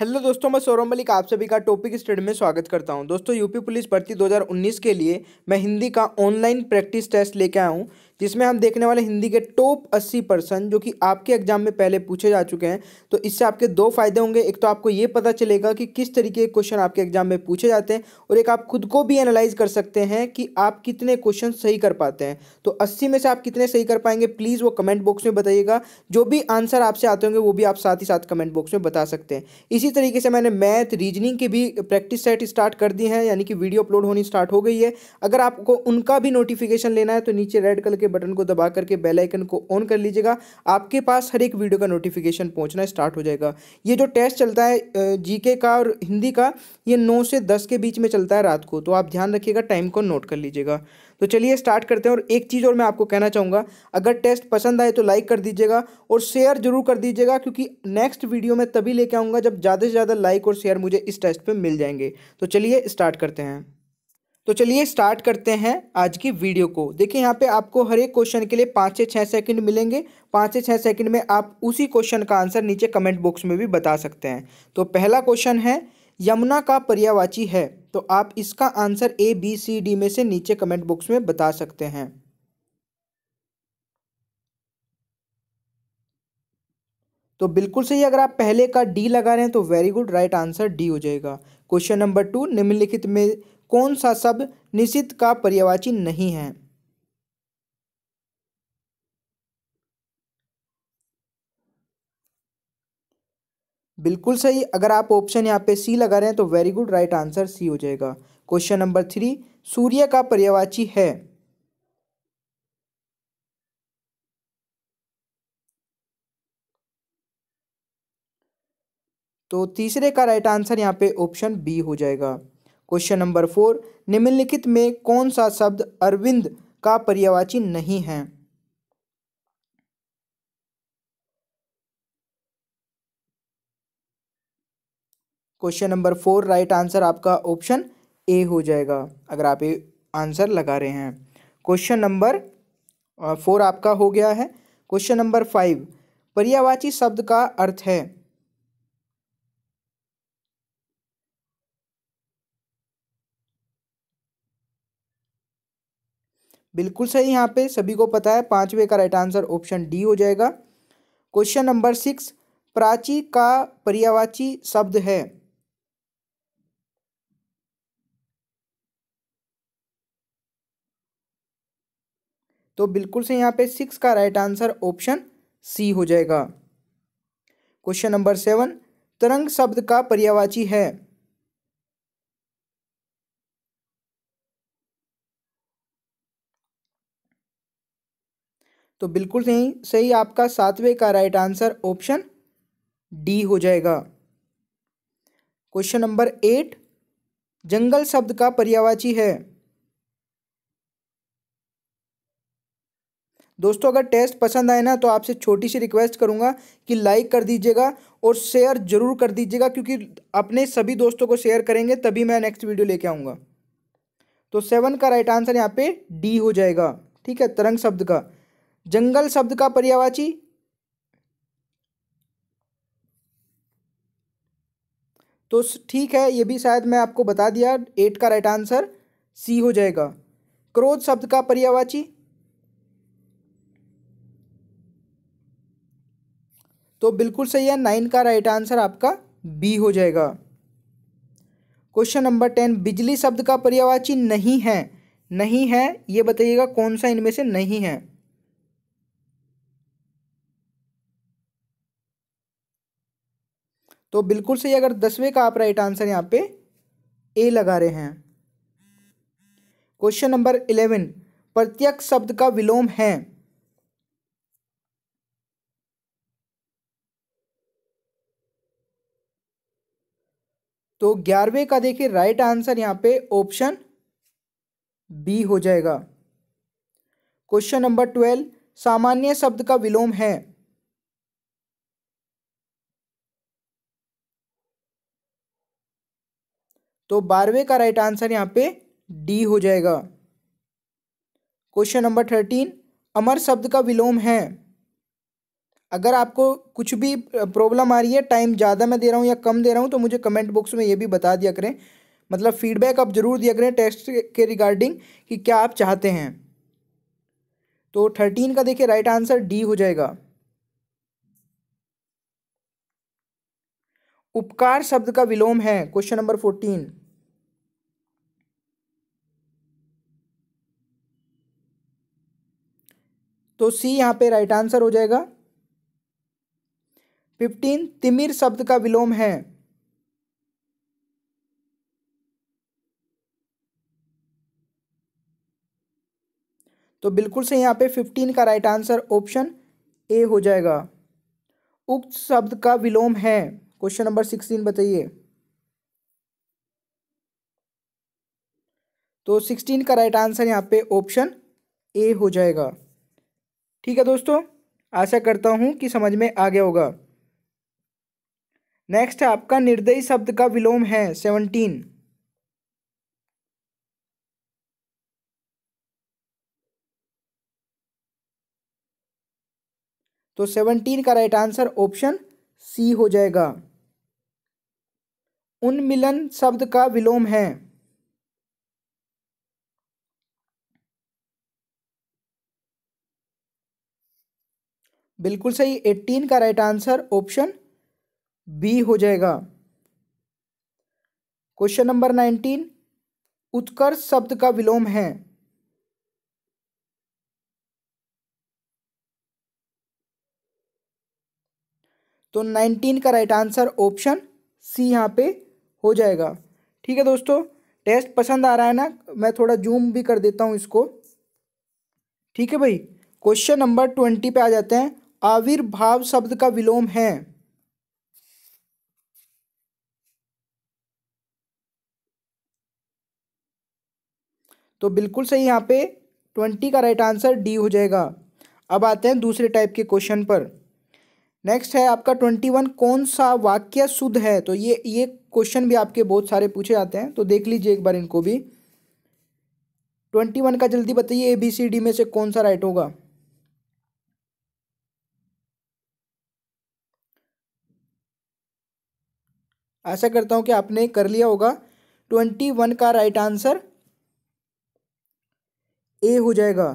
hello दोस्तों मैं सौरभ मलिक आप सभी का टॉपिक स्टडी में स्वागत करता हूं दोस्तों यूपी पुलिस भर्ती 2019 के लिए मैं हिंदी का ऑनलाइन प्रैक्टिस टेस्ट लेके आया हूं जिसमें हम देखने वाले हिंदी के टॉप 80 परसेंट जो कि आपके एग्जाम में पहले पूछे जा चुके हैं तो इससे आपके दो फायदे होंगे एक तो आपको ये पता चलेगा कि किस तरीके के क्वेश्चन आपके एग्जाम में पूछे जाते हैं और एक आप खुद को भी एनालाइज कर सकते हैं कि आप कितने क्वेश्चन सही कर पाते हैं तो अस्सी में से आप कितने सही कर पाएंगे प्लीज़ वो कमेंट बॉक्स में बताइएगा जो भी आंसर आपसे आते होंगे वो भी आप साथ ही साथ कमेंट बॉक्स में बता सकते हैं इसी इसी तरीके से मैंने मैथ रीजनिंग की भी प्रैक्टिस सेट स्टार्ट कर दी है यानी कि वीडियो अपलोड होनी स्टार्ट हो गई है अगर आपको उनका भी नोटिफिकेशन लेना है तो नीचे रेड कलर के बटन को दबा करके बेल आइकन को ऑन कर लीजिएगा आपके पास हर एक वीडियो का नोटिफिकेशन पहुंचना स्टार्ट हो जाएगा ये जो टेस्ट चलता है जी का और हिंदी का ये नौ से दस के बीच में चलता है रात को तो आप ध्यान रखिएगा टाइम को नोट कर लीजिएगा तो चलिए स्टार्ट करते हैं और एक चीज़ और मैं आपको कहना चाहूँगा अगर टेस्ट पसंद आए तो लाइक कर दीजिएगा और शेयर जरूर कर दीजिएगा क्योंकि नेक्स्ट वीडियो मैं तभी लेके आऊँगा जब ज़्यादा से ज़्यादा लाइक और शेयर मुझे इस टेस्ट पर मिल जाएंगे तो चलिए स्टार्ट करते हैं तो चलिए स्टार्ट करते हैं आज की वीडियो को देखिए यहाँ पे आपको हर एक क्वेश्चन के लिए पाँच से छः सेकंड मिलेंगे पाँच से छः सेकंड में आप उसी क्वेश्चन का आंसर नीचे कमेंट बॉक्स में भी बता सकते हैं तो पहला क्वेश्चन है यमुना का पर्यावाची है तो आप इसका answer A B C D में से नीचे कमेंट बॉक्स में बता सकते हैं तो बिल्कुल सही अगर आप पहले का डी लगा रहे हैं तो very good right answer D हो जाएगा क्वेश्चन नंबर टू निम्नलिखित में कौन सा शब्द निश्चित का पर्यवाची नहीं है बिल्कुल सही अगर आप ऑप्शन यहाँ पे सी लगा रहे हैं तो very good right answer C हो जाएगा क्वेश्चन नंबर थ्री सूर्य का पर्यावाची है तो तीसरे का राइट आंसर यहाँ पे ऑप्शन बी हो जाएगा क्वेश्चन नंबर फोर निम्नलिखित में कौन सा शब्द अरविंद का पर्यावाची नहीं है question number four right answer आपका ऑप्शन ए हो जाएगा अगर आप ये आंसर लगा रहे हैं क्वेश्चन नंबर फोर आपका हो गया है क्वेश्चन नंबर फाइव पर्यावाची शब्द का अर्थ है बिल्कुल सही यहाँ पे सभी को पता है पांचवे का राइट आंसर ऑप्शन डी हो जाएगा क्वेश्चन नंबर सिक्स प्राची का पर्यावाची शब्द है तो बिल्कुल से यहाँ पे सिक्स का राइट आंसर ऑप्शन सी हो जाएगा क्वेश्चन नंबर सेवन तरंग शब्द का पर्यावाची है तो बिल्कुल सही सही आपका सातवें का राइट आंसर ऑप्शन डी हो जाएगा क्वेश्चन नंबर एट जंगल शब्द का पर्यावाची है दोस्तों अगर टेस्ट पसंद आए ना तो आपसे छोटी सी रिक्वेस्ट करूँगा कि लाइक कर दीजिएगा और शेयर ज़रूर कर दीजिएगा क्योंकि अपने सभी दोस्तों को शेयर करेंगे तभी मैं नेक्स्ट वीडियो लेके आऊँगा तो सेवन का राइट आंसर यहाँ पे डी हो जाएगा ठीक है तरंग शब्द का जंगल शब्द का पर्यावाची तो ठीक है ये भी शायद मैं आपको बता दिया एट का राइट आंसर सी हो जाएगा क्रोध शब्द का पर्यावाची तो बिल्कुल सही है नाइन का राइट आंसर आपका बी हो जाएगा क्वेश्चन नंबर टेन बिजली शब्द का पर्यावाची नहीं है नहीं है ये बताइएगा कौन सा इनमें से नहीं है तो बिल्कुल सही अगर दसवें का आप राइट आंसर यहां पे ए लगा रहे हैं क्वेश्चन नंबर इलेवन प्रत्यक्ष शब्द का विलोम है तो ग्यारहवें का देखिए राइट आंसर यहाँ पे ऑप्शन बी हो जाएगा क्वेश्चन नंबर ट्वेल्व सामान्य शब्द का विलोम है तो बारहवें का राइट आंसर यहाँ पे डी हो जाएगा क्वेश्चन नंबर थर्टीन अमर शब्द का विलोम है अगर आपको कुछ भी प्रॉब्लम आ रही है टाइम ज़्यादा मैं दे रहा हूँ या कम दे रहा हूँ तो मुझे कमेंट बॉक्स में ये भी बता दिया करें मतलब फीडबैक आप ज़रूर दिया करें टेस्ट के रिगार्डिंग कि क्या आप चाहते हैं तो थर्टीन का देखिए राइट आंसर डी हो जाएगा उपकार शब्द का विलोम है क्वेश्चन नंबर फोर्टीन तो सी यहाँ पे राइट आंसर हो जाएगा फिफ्टीन तिमिर शब्द का विलोम है तो बिल्कुल से यहां पे फिफ्टीन का राइट आंसर ऑप्शन ए हो जाएगा उक्त शब्द का विलोम है क्वेश्चन नंबर सिक्सटीन बताइए तो सिक्सटीन का राइट आंसर यहाँ पे ऑप्शन ए हो जाएगा ठीक है दोस्तों आशा करता हूं कि समझ में आ गया होगा नेक्स्ट है आपका निर्दयी शब्द का विलोम है सेवनटीन तो सेवनटीन का राइट आंसर ऑप्शन सी हो जाएगा उन्मिलन शब्द का विलोम है बिल्कुल सही एट्टीन का राइट आंसर ऑप्शन बी हो जाएगा क्वेश्चन नंबर नाइनटीन उत्कर्ष शब्द का विलोम है तो नाइनटीन का राइट आंसर ऑप्शन सी यहां पे हो जाएगा ठीक है दोस्तों टेस्ट पसंद आ रहा है ना मैं थोड़ा जूम भी कर देता हूं इसको ठीक है भाई क्वेश्चन नंबर ट्वेंटी पे आ जाते हैं आविर्भाव शब्द का विलोम है तो बिल्कुल सही यहाँ पे ट्वेंटी का राइट आंसर डी हो जाएगा अब आते हैं दूसरे टाइप के क्वेश्चन पर नेक्स्ट है आपका ट्वेंटी वन कौन सा वाक्य शुद्ध है तो ये ये क्वेश्चन भी आपके बहुत सारे पूछे जाते हैं तो देख लीजिए एक बार इनको भी ट्वेंटी वन का जल्दी बताइए ए बी सी डी में से कौन सा राइट होगा आशा करता हूं कि आपने कर लिया होगा ट्वेंटी वन का राइट आंसर ए हो जाएगा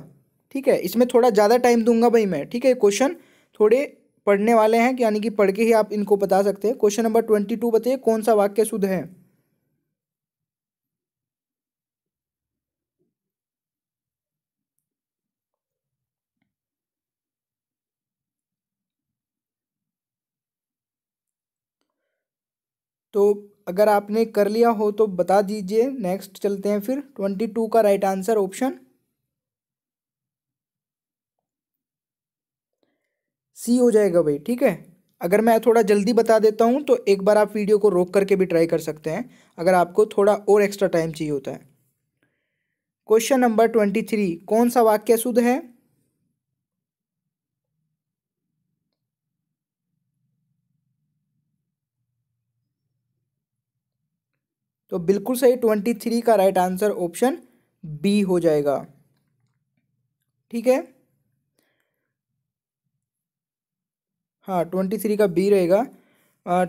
ठीक है इसमें थोड़ा ज़्यादा टाइम दूंगा भाई मैं ठीक है क्वेश्चन थोड़े पढ़ने वाले हैं यानी कि पढ़ के ही आप इनको बता सकते हैं क्वेश्चन नंबर ट्वेंटी टू बताइए कौन सा वाक्य शुद्ध है तो अगर आपने कर लिया हो तो बता दीजिए नेक्स्ट चलते हैं फिर ट्वेंटी टू का राइट आंसर ऑप्शन सी हो जाएगा भाई ठीक है अगर मैं थोड़ा जल्दी बता देता हूँ तो एक बार आप वीडियो को रोक करके भी ट्राई कर सकते हैं अगर आपको थोड़ा और एक्स्ट्रा टाइम चाहिए होता है क्वेश्चन नंबर ट्वेंटी थ्री कौन सा वाक्य शुद्ध है तो बिल्कुल सही ट्वेंटी थ्री का राइट आंसर ऑप्शन बी हो जाएगा ठीक है हाँ ट्वेंटी थ्री का बी रहेगा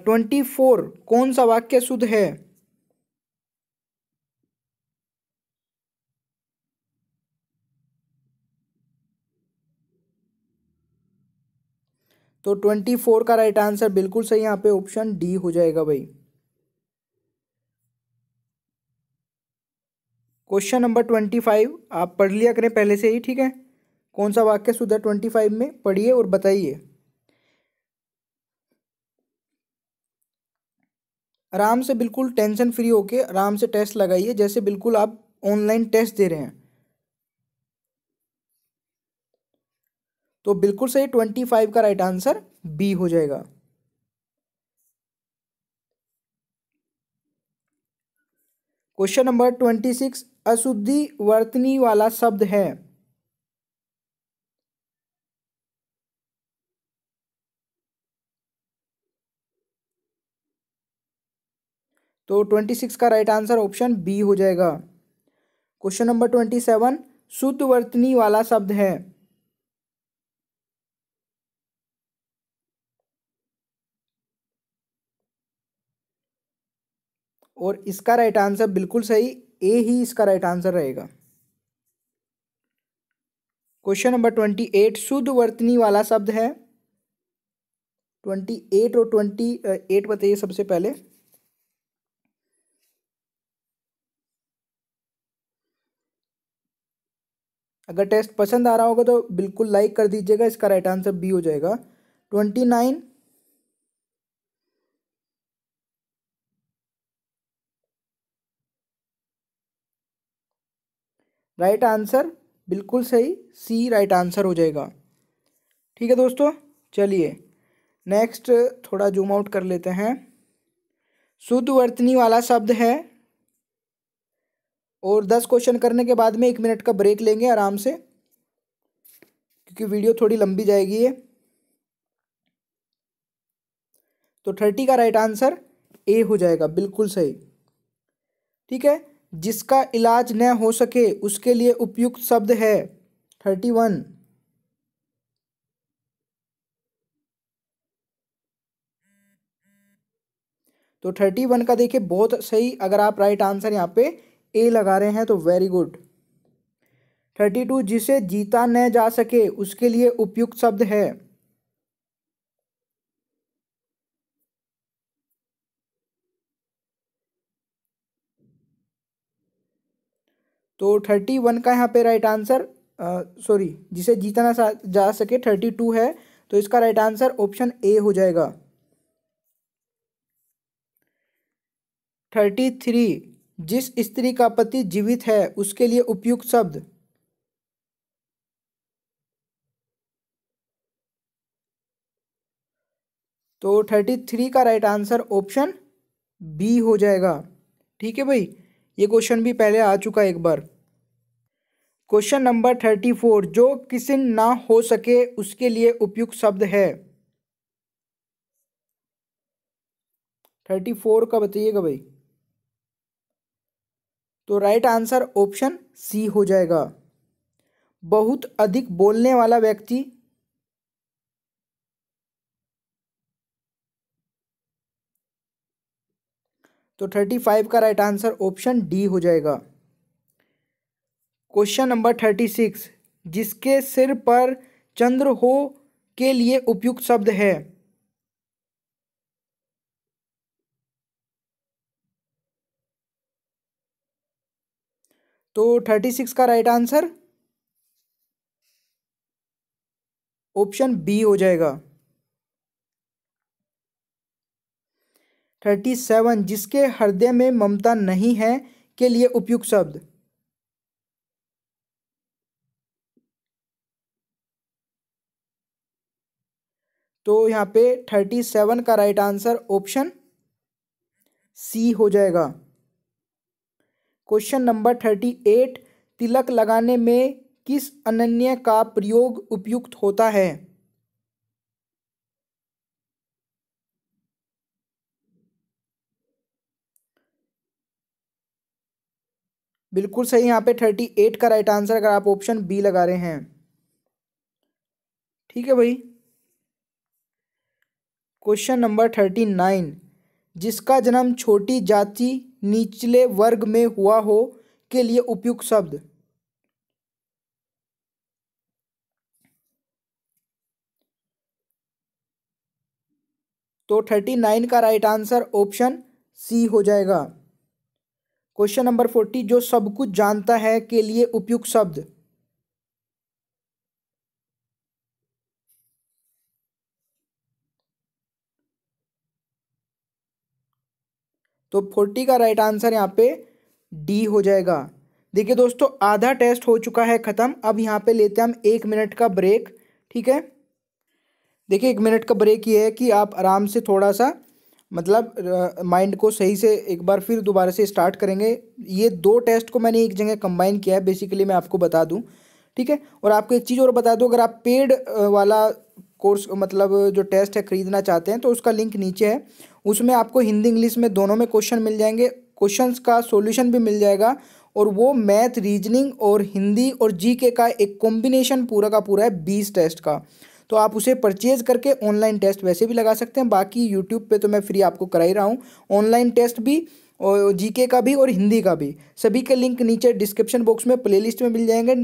ट्वेंटी फोर कौन सा वाक्य शुद्ध है तो ट्वेंटी फोर का राइट आंसर बिल्कुल सही यहाँ पे ऑप्शन डी हो जाएगा भाई क्वेश्चन नंबर ट्वेंटी फाइव आप पढ़ लिया करें पहले से ही ठीक है कौन सा वाक्य सुधर ट्वेंटी फाइव में पढ़िए और बताइए आराम से बिल्कुल टेंशन फ्री होके आराम से टेस्ट लगाइए जैसे बिल्कुल आप ऑनलाइन टेस्ट दे रहे हैं तो बिल्कुल सही ट्वेंटी फाइव का राइट आंसर बी हो जाएगा क्वेश्चन नंबर ट्वेंटी सिक्स अशुद्धि वर्तनी वाला शब्द है तो ट्वेंटी सिक्स का राइट आंसर ऑप्शन बी हो जाएगा क्वेश्चन नंबर ट्वेंटी सेवन शुद्ध वर्तनी वाला शब्द है और इसका राइट आंसर बिल्कुल सही ए ही इसका राइट आंसर रहेगा क्वेश्चन नंबर ट्वेंटी एट शुद्ध वर्तनी वाला शब्द है ट्वेंटी एट और ट्वेंटी एट बताइए सबसे पहले अगर टेस्ट पसंद आ रहा होगा तो बिल्कुल लाइक कर दीजिएगा इसका राइट आंसर बी हो जाएगा ट्वेंटी नाइन राइट आंसर बिल्कुल सही सी राइट आंसर हो जाएगा ठीक है दोस्तों चलिए नेक्स्ट थोड़ा जूम आउट कर लेते हैं शुद्ध वर्तनी वाला शब्द है और दस क्वेश्चन करने के बाद में एक मिनट का ब्रेक लेंगे आराम से क्योंकि वीडियो थोड़ी लंबी जाएगी ये तो थर्टी का राइट आंसर ए हो जाएगा बिल्कुल सही ठीक है जिसका इलाज न हो सके उसके लिए उपयुक्त शब्द है थर्टी वन तो थर्टी वन का देखिए बहुत सही अगर आप राइट आंसर यहाँ पे ए लगा रहे हैं तो वेरी गुड थर्टी टू जिसे जीता न जा सके उसके लिए उपयुक्त शब्द है तो थर्टी वन का यहाँ पे राइट आंसर सॉरी जिसे जीता ना जा सके थर्टी टू है तो इसका राइट आंसर ऑप्शन ए हो जाएगा थर्टी थ्री जिस स्त्री का पति जीवित है उसके लिए उपयुक्त शब्द तो थर्टी थ्री का राइट आंसर ऑप्शन बी हो जाएगा ठीक है भाई ये क्वेश्चन भी पहले आ चुका एक बार क्वेश्चन नंबर थर्टी फोर जो किसी ना हो सके उसके लिए उपयुक्त शब्द है थर्टी फोर का बताइएगा भाई तो राइट आंसर ऑप्शन सी हो जाएगा बहुत अधिक बोलने वाला व्यक्ति तो थर्टी फाइव का राइट आंसर ऑप्शन डी हो जाएगा क्वेश्चन नंबर थर्टी सिक्स जिसके सिर पर चंद्र हो के लिए उपयुक्त शब्द है तो थर्टी सिक्स का राइट आंसर ऑप्शन बी हो जाएगा थर्टी सेवन जिसके हृदय में ममता नहीं है के लिए उपयुक्त शब्द तो यहां पे थर्टी सेवन का राइट आंसर ऑप्शन सी हो जाएगा क्वेश्चन नंबर थर्टी एट तिलक लगाने में किस अनन्य का प्रयोग उपयुक्त होता है बिल्कुल सही यहाँ पे थर्टी एट का राइट आंसर अगर आप ऑप्शन बी लगा रहे हैं ठीक है भाई क्वेश्चन नंबर थर्टी नाइन जिसका जन्म छोटी जाति निचले वर्ग में हुआ हो के लिए उपयुक्त शब्द तो थर्टी नाइन का राइट आंसर ऑप्शन सी हो जाएगा क्वेश्चन नंबर फोर्टी जो सब कुछ जानता है के लिए उपयुक्त शब्द तो फोर्टी का राइट आंसर यहाँ पे डी हो जाएगा देखिए दोस्तों आधा टेस्ट हो चुका है ख़त्म अब यहाँ पे लेते हैं हम एक मिनट का ब्रेक ठीक है देखिए एक मिनट का ब्रेक ये है कि आप आराम से थोड़ा सा मतलब माइंड को सही से एक बार फिर दोबारा से स्टार्ट करेंगे ये दो टेस्ट को मैंने एक जगह कंबाइन किया है बेसिकली मैं आपको बता दूँ ठीक है और आपको एक चीज़ और बता दूँ अगर आप पेड वाला कोर्स मतलब जो टेस्ट है खरीदना चाहते हैं तो उसका लिंक नीचे है उसमें आपको हिंदी इंग्लिश में दोनों में क्वेश्चन मिल जाएंगे क्वेश्चंस का सॉल्यूशन भी मिल जाएगा और वो मैथ रीजनिंग और हिंदी और जीके का एक कॉम्बिनेशन पूरा का पूरा है बीस टेस्ट का तो आप उसे परचेज करके ऑनलाइन टेस्ट वैसे भी लगा सकते हैं बाकी यूट्यूब पे तो मैं फ्री आपको करा ही रहा हूँ ऑनलाइन टेस्ट भी और जीके का भी और हिंदी का भी सभी के लिंक नीचे डिस्क्रिप्शन बॉक्स में प्लेलिस्ट में मिल जाएंगे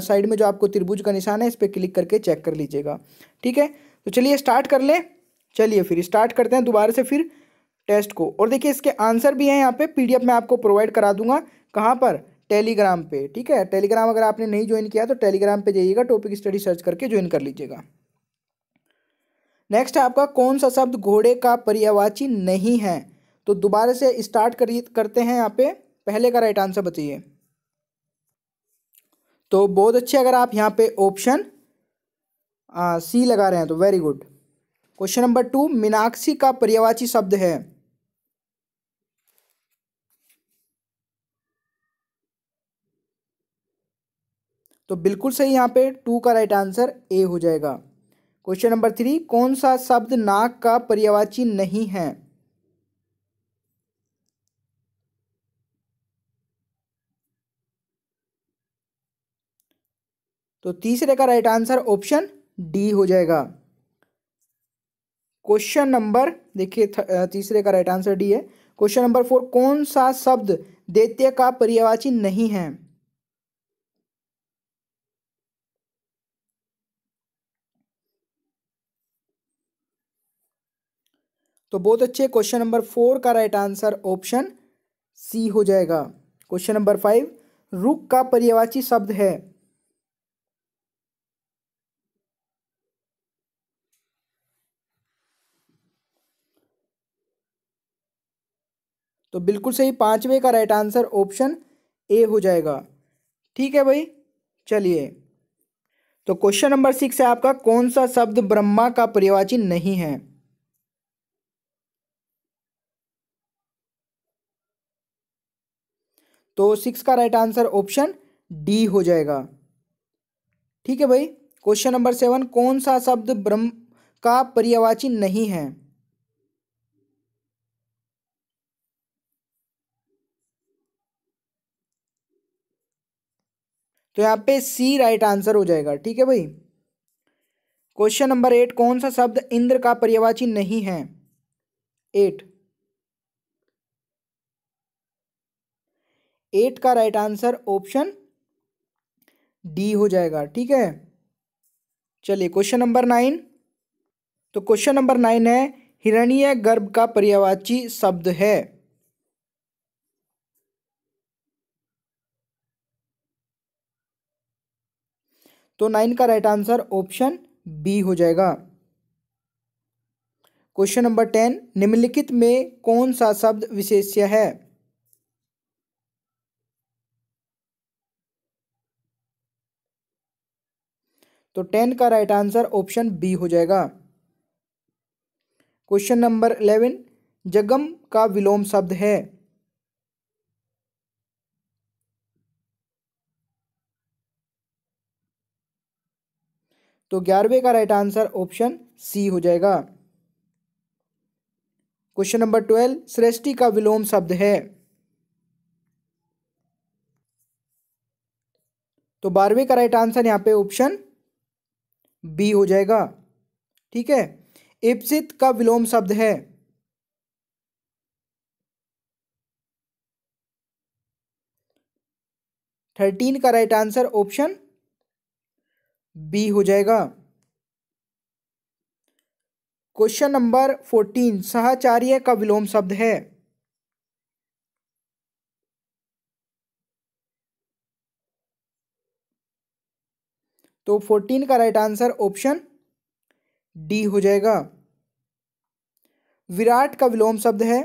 साइड में जो आपको त्रिभुज का निशान है इस पर क्लिक करके चेक कर लीजिएगा ठीक है तो चलिए स्टार्ट कर लें चलिए फिर स्टार्ट करते हैं दोबारा से फिर टेस्ट को और देखिए इसके आंसर भी हैं यहाँ पे पीडीएफ मैं आपको प्रोवाइड करा दूंगा कहाँ पर टेलीग्राम पे ठीक है टेलीग्राम अगर आपने नहीं ज्वाइन किया तो टेलीग्राम पे जाइएगा टॉपिक स्टडी सर्च करके ज्वाइन कर लीजिएगा नेक्स्ट है आपका कौन सा शब्द घोड़े का पर्यावाची नहीं है तो दोबारा से स्टार्ट करिए करते हैं यहाँ पे पहले का राइट आंसर बताइए तो बहुत अच्छे अगर आप यहाँ पे ऑप्शन सी लगा रहे हैं तो very good question number two मीनाक्षी का पर्यावाची शब्द है तो बिल्कुल सही यहाँ पे टू का राइट आंसर ए हो जाएगा क्वेश्चन नंबर थ्री कौन सा शब्द नाक का पर्यावाची नहीं है तो तीसरे का राइट आंसर ऑप्शन डी हो जाएगा क्वेश्चन नंबर देखिए तीसरे का राइट आंसर डी है क्वेश्चन नंबर फोर कौन सा शब्द दैत्य का पर्यावाची नहीं है तो बहुत अच्छे क्वेश्चन नंबर फोर का राइट आंसर ऑप्शन सी हो जाएगा क्वेश्चन नंबर फाइव रुक का पर्यावाची शब्द है तो बिल्कुल सही पाँचवें का राइट आंसर ऑप्शन ए हो जाएगा ठीक है भाई चलिए तो क्वेश्चन नंबर सिक्स है आपका कौन सा शब्द ब्रह्मा का पर्यवाची नहीं है तो सिक्स का राइट आंसर ऑप्शन डी हो जाएगा ठीक है भाई क्वेश्चन नंबर सेवन कौन सा शब्द ब्रह्म का पर्यवाची नहीं है तो यहाँ पे सी राइट आंसर हो जाएगा ठीक है भाई क्वेश्चन नंबर एट कौन सा शब्द इंद्र का पर्यवाची नहीं है एट एट का राइट आंसर ऑप्शन डी हो जाएगा ठीक है चलिए क्वेश्चन नंबर नाइन तो क्वेश्चन नंबर नाइन है हिरणीय गर्भ का पर्यवाची शब्द है तो नाइन का राइट आंसर ऑप्शन बी हो जाएगा क्वेश्चन नंबर टेन निम्नलिखित में कौन सा शब्द विशेष्य है तो टेन का राइट आंसर ऑप्शन बी हो जाएगा क्वेश्चन नंबर इलेवन जगम का विलोम शब्द है तो ग्यारहवें का राइट आंसर ऑप्शन सी हो जाएगा क्वेश्चन नंबर ट्वेल्व सृष्टि का विलोम शब्द है तो बारहवें का राइट आंसर यहां पे ऑप्शन बी हो जाएगा ठीक है इप्सित का विलोम शब्द है थर्टीन का राइट आंसर ऑप्शन बी हो जाएगा क्वेश्चन नंबर फोर्टीन सहचार्य का विलोम शब्द है तो फोर्टीन का राइट आंसर ऑप्शन डी हो जाएगा विराट का विलोम शब्द है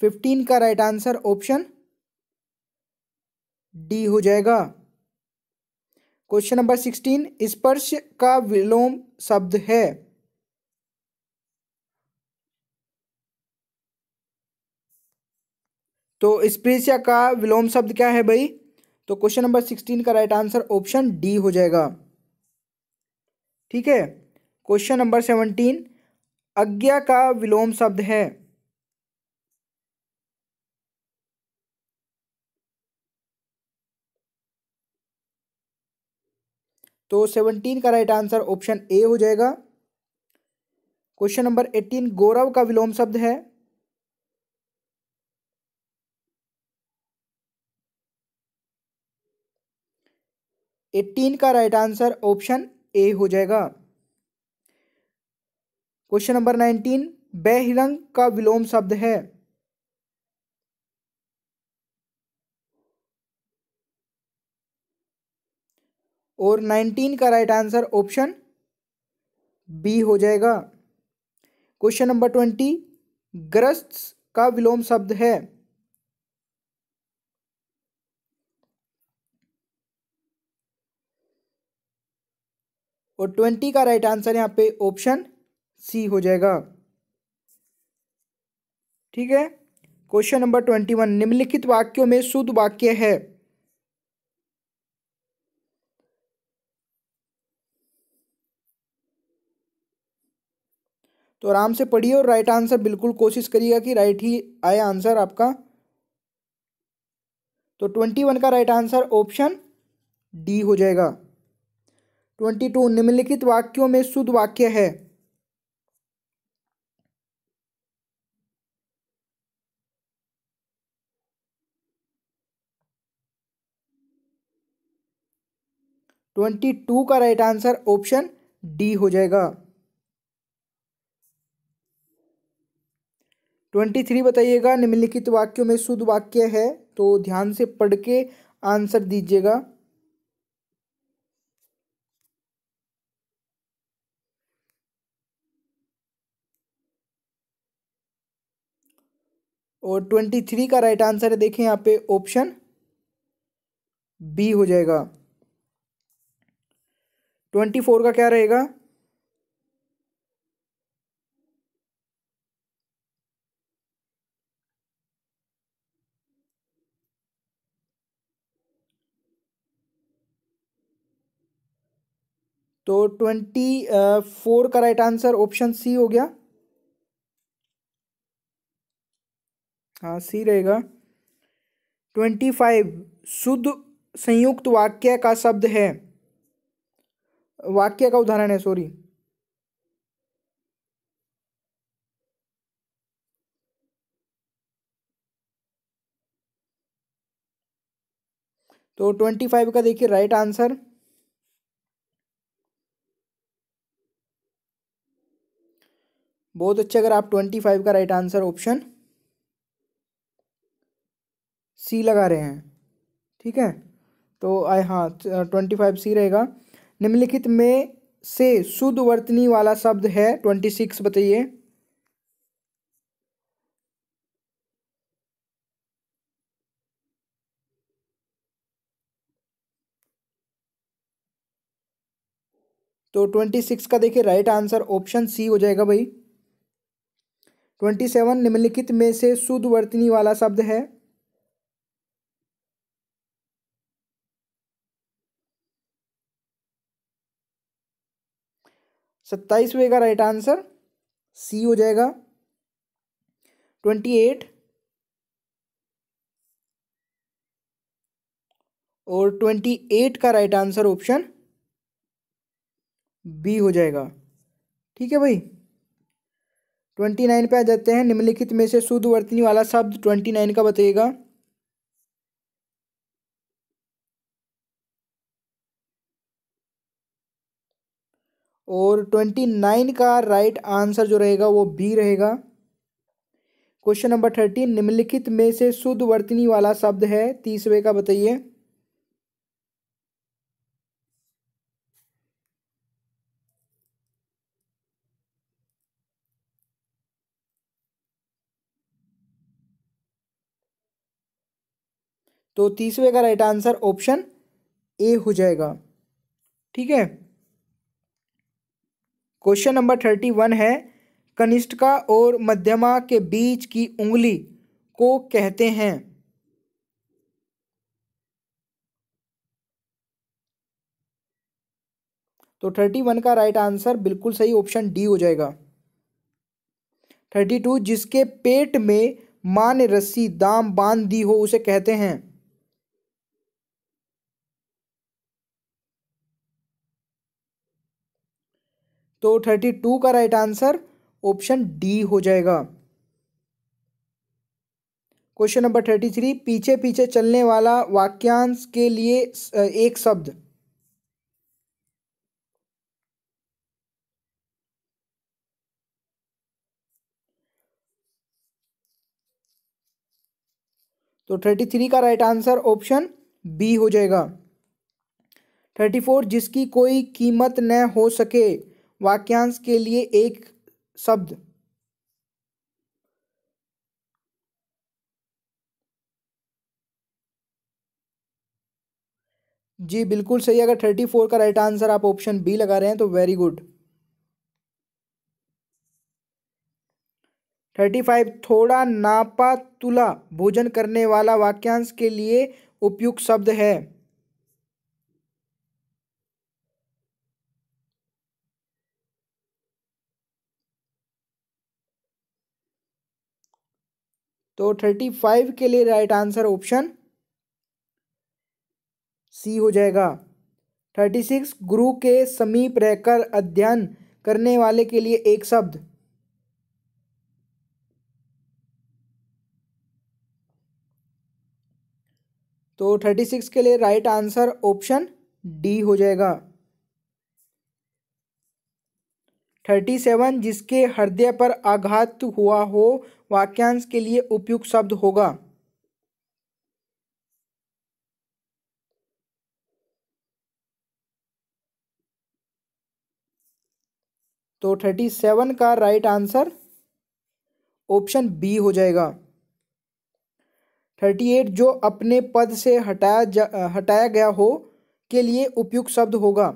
फिफ्टीन का राइट आंसर ऑप्शन डी हो जाएगा क्वेश्चन नंबर सिक्सटीन स्पर्श का विलोम शब्द है तो स्पर्श का विलोम शब्द क्या है भाई तो क्वेश्चन नंबर सिक्सटीन का राइट आंसर ऑप्शन डी हो जाएगा ठीक है क्वेश्चन नंबर सेवनटीन अज्ञा का विलोम शब्द है तो सेवनटीन का राइट आंसर ऑप्शन ए हो जाएगा क्वेश्चन नंबर एटीन गौरव का विलोम शब्द है एटीन का राइट आंसर ऑप्शन ए हो जाएगा क्वेश्चन नंबर नाइनटीन बेहिरंग का विलोम शब्द है और नाइनटीन का राइट आंसर ऑप्शन बी हो जाएगा क्वेश्चन नंबर ट्वेंटी ग्रस्त का विलोम शब्द है और ट्वेंटी का राइट आंसर यहां पे ऑप्शन सी हो जाएगा ठीक है क्वेश्चन नंबर ट्वेंटी वन निम्नलिखित वाक्यों में शुद्ध वाक्य है तो आराम से पढ़िए और राइट आंसर बिल्कुल कोशिश करिएगा कि राइट ही आए आंसर आपका तो ट्वेंटी वन का राइट आंसर ऑप्शन डी हो जाएगा ट्वेंटी टू निम्नलिखित वाक्यों में शुद्ध वाक्य है ट्वेंटी टू का राइट आंसर ऑप्शन डी हो जाएगा ट्वेंटी थ्री बताइएगा निम्नलिखित वाक्यों में शुद्ध वाक्य है तो ध्यान से पढ़ के आंसर दीजिएगा और ट्वेंटी थ्री का राइट आंसर है देखें यहाँ पे ऑप्शन बी हो जाएगा ट्वेंटी फोर का क्या रहेगा तो ट्वेंटी फोर का राइट आंसर ऑप्शन सी हो गया हाँ सी रहेगा ट्वेंटी फाइव शुद्ध संयुक्त वाक्य का शब्द है वाक्य का उदाहरण है सॉरी तो ट्वेंटी फाइव का देखिए राइट आंसर बहुत अच्छे अगर आप ट्वेंटी फाइव का राइट आंसर ऑप्शन सी लगा रहे हैं ठीक है तो आई हाँ ट्वेंटी फाइव सी रहेगा निम्नलिखित में से शुद्ध वर्तनी वाला शब्द है ट्वेंटी सिक्स बताइए तो ट्वेंटी सिक्स का देखिए राइट आंसर ऑप्शन सी हो जाएगा भाई ट्वेंटी सेवन निम्नलिखित में से शुद्ध वर्तनी वाला शब्द है सत्ताईसवे का राइट आंसर सी हो जाएगा ट्वेंटी एट और ट्वेंटी एट का राइट आंसर ऑप्शन बी हो जाएगा ठीक है भाई ट्वेंटी नाइन पे आ जाते हैं निम्नलिखित में से शुद्ध वर्तनी वाला शब्द ट्वेंटी नाइन का बताइएगा और ट्वेंटी नाइन का राइट आंसर जो रहेगा वो बी रहेगा क्वेश्चन नंबर थर्टीन निम्नलिखित में से शुद्ध वर्तनी वाला शब्द है तीसवे का बताइए तो तीसरे का राइट आंसर ऑप्शन ए हो जाएगा ठीक है क्वेश्चन नंबर थर्टी वन है कनिष्ठका और मध्यमा के बीच की उंगली को कहते हैं तो थर्टी वन का राइट आंसर बिल्कुल सही ऑप्शन डी हो जाएगा थर्टी टू जिसके पेट में मान रस्सी दाम बांध दी हो उसे कहते हैं तो थर्टी टू का राइट आंसर ऑप्शन डी हो जाएगा क्वेश्चन नंबर थर्टी थ्री पीछे पीछे चलने वाला वाक्यांश के लिए एक शब्द तो थर्टी थ्री का राइट आंसर ऑप्शन बी हो जाएगा थर्टी फोर जिसकी कोई कीमत न हो सके वाक्यांश के लिए एक शब्द जी बिल्कुल सही अगर थर्टी फोर का राइट आंसर आप ऑप्शन बी लगा रहे हैं तो वेरी गुड थर्टी फाइव थोड़ा नापा तुला भोजन करने वाला वाक्यांश के लिए उपयुक्त शब्द है तो थर्टी फाइव के लिए राइट आंसर ऑप्शन सी हो जाएगा थर्टी सिक्स गुरु के समीप रहकर अध्ययन करने वाले के लिए एक शब्द तो थर्टी सिक्स के लिए राइट आंसर ऑप्शन डी हो जाएगा थर्टी सेवन जिसके हृदय पर आघात हुआ हो वाक्यांश के लिए उपयुक्त शब्द होगा तो थर्टी सेवन का राइट आंसर ऑप्शन बी हो जाएगा थर्टी एट जो अपने पद से हटाया जा हटाया गया हो के लिए उपयुक्त शब्द होगा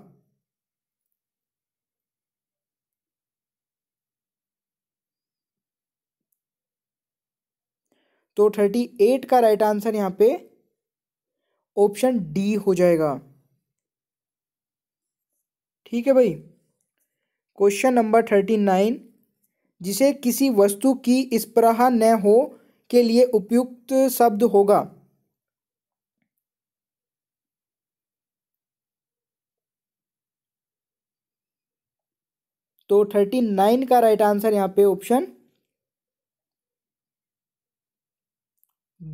तो थर्टी एट का राइट आंसर यहाँ पे ऑप्शन डी हो जाएगा ठीक है भाई क्वेश्चन नंबर थर्टी नाइन जिसे किसी वस्तु की स्प्रहा न हो के लिए उपयुक्त शब्द होगा तो थर्टी नाइन का राइट आंसर यहाँ पे ऑप्शन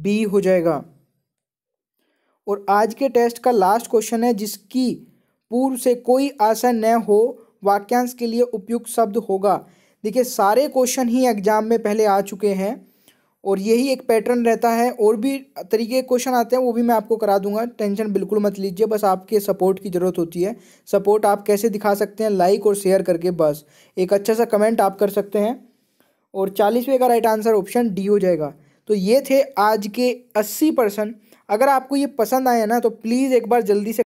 बी हो जाएगा और आज के टेस्ट का लास्ट क्वेश्चन है जिसकी पूर्व से कोई आशा न हो वाक्यांश के लिए उपयुक्त शब्द होगा देखिए सारे क्वेश्चन ही एग्जाम में पहले आ चुके हैं और यही एक पैटर्न रहता है और भी तरीके क्वेश्चन आते हैं वो भी मैं आपको करा दूंगा टेंशन बिल्कुल मत लीजिए बस आपके सपोर्ट की ज़रूरत होती है सपोर्ट आप कैसे दिखा सकते हैं लाइक और शेयर करके बस एक अच्छा सा कमेंट आप कर सकते हैं और चालीसवें का राइट आंसर ऑप्शन डी हो जाएगा तो ये थे आज के अस्सी परसेंट अगर आपको ये पसंद आया ना तो प्लीज़ एक बार जल्दी से